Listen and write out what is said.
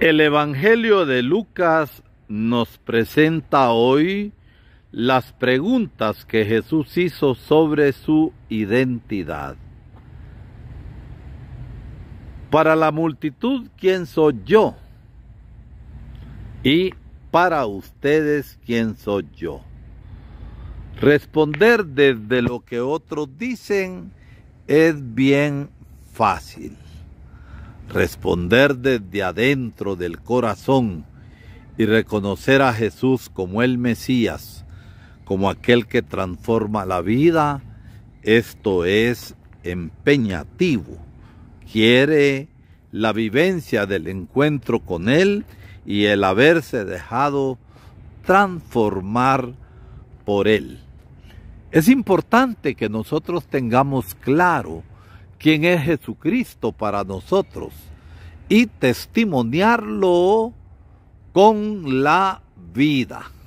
El Evangelio de Lucas nos presenta hoy las preguntas que Jesús hizo sobre su identidad. Para la multitud, ¿quién soy yo? Y para ustedes, ¿quién soy yo? Responder desde lo que otros dicen es bien fácil responder desde adentro del corazón y reconocer a Jesús como el Mesías, como aquel que transforma la vida, esto es empeñativo. Quiere la vivencia del encuentro con Él y el haberse dejado transformar por Él. Es importante que nosotros tengamos claro quién es Jesucristo para nosotros y testimoniarlo con la vida.